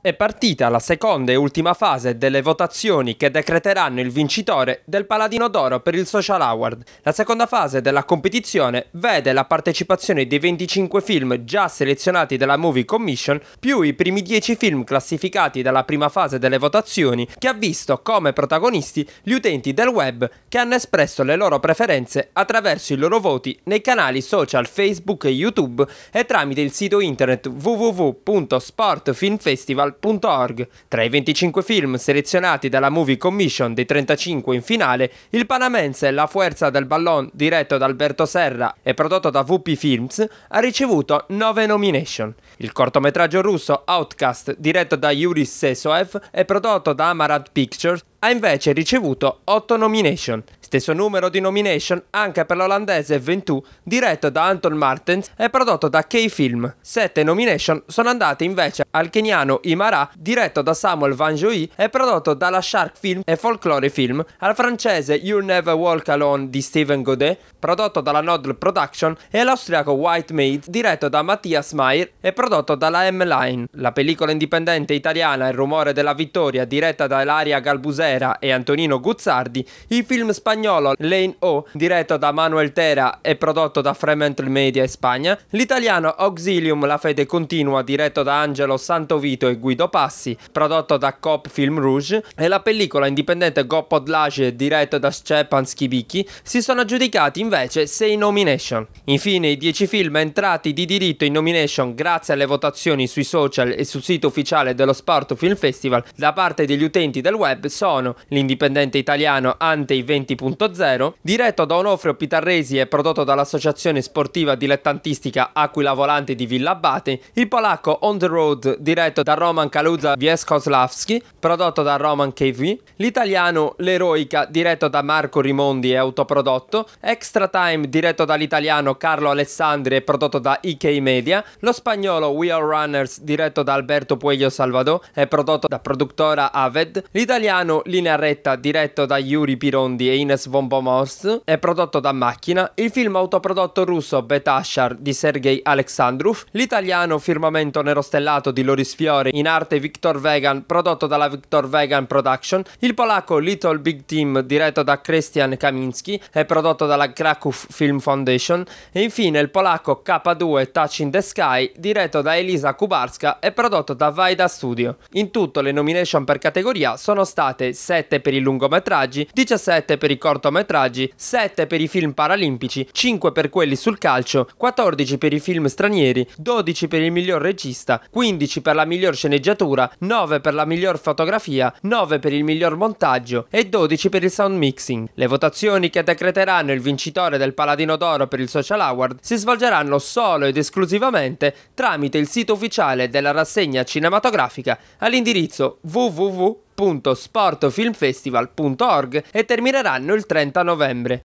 È partita la seconda e ultima fase delle votazioni che decreteranno il vincitore del Paladino d'Oro per il Social Award. La seconda fase della competizione vede la partecipazione dei 25 film già selezionati dalla Movie Commission più i primi 10 film classificati dalla prima fase delle votazioni che ha visto come protagonisti gli utenti del web che hanno espresso le loro preferenze attraverso i loro voti nei canali social Facebook e YouTube e tramite il sito internet www.sportfilmfestival.com festival.org. Tra i 25 film selezionati dalla Movie Commission dei 35 in finale, il panamense La Fuerza del Ballon, diretto da Alberto Serra e prodotto da VP Films, ha ricevuto 9 nomination. Il cortometraggio russo Outcast, diretto da Yuri Sesoev e prodotto da Amaranth Pictures, ha invece ricevuto 8 nomination, stesso numero di nomination anche per l'olandese 21 diretto da Anton Martens e prodotto da K-Film. 7 nomination sono andate invece al keniano Imara diretto da Samuel Van Joy e prodotto dalla Shark Film e Folklore Film, al francese You'll Never Walk Alone di Steven Godet prodotto dalla Nodl Production e all'austriaco White Maid diretto da Mattias Meyer e prodotto dalla M-Line. La pellicola indipendente italiana Il rumore della vittoria diretta da Elaria Galbusè Tera e Antonino Guzzardi, il film spagnolo Lane O, diretto da Manuel Tera e prodotto da Fremantle Media in Spagna, l'italiano Auxilium La fede continua, diretto da Angelo Santovito e Guido Passi, prodotto da Cop Film Rouge, e la pellicola indipendente Gopod Lage, diretto da Stepan Skibicki, si sono aggiudicati invece 6 nomination. Infine i 10 film entrati di diritto in nomination grazie alle votazioni sui social e sul sito ufficiale dello Sport Film Festival da parte degli utenti del web sono Crono, l'indipendente italiano Antei 20.0, diretto da Onofrio Pitarresi e prodotto dall'associazione sportiva dilettantistica Aquila Volante di Villa Abate, il polacco On the Road, diretto da Roman Kaluza Wieskoslavski, prodotto da Roman KV, l'italiano L'Eroica, diretto da Marco Rimondi e autoprodotto, Extra Time, diretto dall'italiano Carlo Alessandri e prodotto da IK Media, lo spagnolo We Are Runners, diretto da Alberto Pueglio Salvador e prodotto da produttora Aved, l'italiano linea retta diretto da Yuri Pirondi e Ines von Bomhorst, è prodotto da Macchina, il film autoprodotto russo Betashar di Sergei Aleksandrov, l'italiano Firmamento Nerostellato di Loris Fiore in arte Victor Vegan prodotto dalla Victor Vegan Production, il polacco Little Big Team diretto da Christian Kaminski, è prodotto dalla Kraków Film Foundation e infine il polacco K2 Touch in the Sky diretto da Elisa Kubarska e prodotto da Vaida Studio. In tutto le nomination per categoria sono state 7 per i lungometraggi, 17 per i cortometraggi, 7 per i film paralimpici, 5 per quelli sul calcio, 14 per i film stranieri, 12 per il miglior regista, 15 per la miglior sceneggiatura, 9 per la miglior fotografia, 9 per il miglior montaggio e 12 per il sound mixing. Le votazioni che decreteranno il vincitore del Paladino d'Oro per il Social Award si svolgeranno solo ed esclusivamente tramite il sito ufficiale della rassegna cinematografica all'indirizzo www www.sportofilmfestival.org e termineranno il 30 novembre.